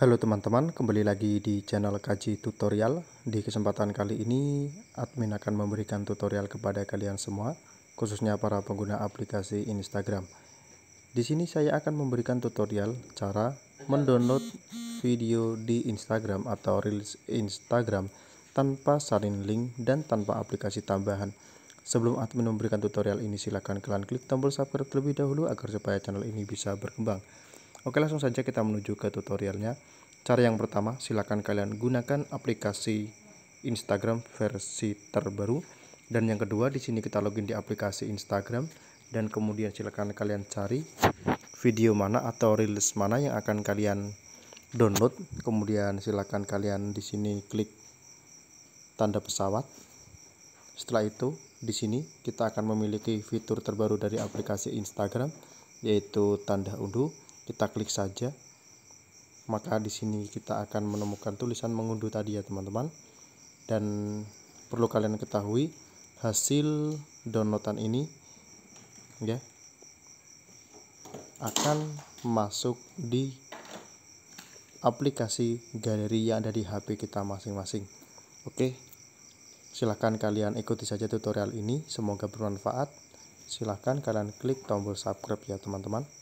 Halo teman-teman, kembali lagi di channel Kaji Tutorial. Di kesempatan kali ini, admin akan memberikan tutorial kepada kalian semua, khususnya para pengguna aplikasi Instagram. Di sini saya akan memberikan tutorial cara mendownload video di Instagram atau Reels Instagram tanpa salin link dan tanpa aplikasi tambahan. Sebelum admin memberikan tutorial ini, silakan kalian klik tombol subscribe terlebih dahulu agar supaya channel ini bisa berkembang. Oke langsung saja kita menuju ke tutorialnya. Cara yang pertama silakan kalian gunakan aplikasi Instagram versi terbaru dan yang kedua di sini kita login di aplikasi Instagram dan kemudian silakan kalian cari video mana atau rilis mana yang akan kalian download kemudian silakan kalian di sini klik tanda pesawat setelah itu di sini kita akan memiliki fitur terbaru dari aplikasi Instagram yaitu tanda unduh kita klik saja maka di sini kita akan menemukan tulisan mengunduh tadi ya teman-teman dan perlu kalian ketahui hasil downloadan ini ya akan masuk di aplikasi galeri yang ada di HP kita masing-masing. Oke. Silahkan kalian ikuti saja tutorial ini, semoga bermanfaat. Silahkan kalian klik tombol subscribe ya teman-teman.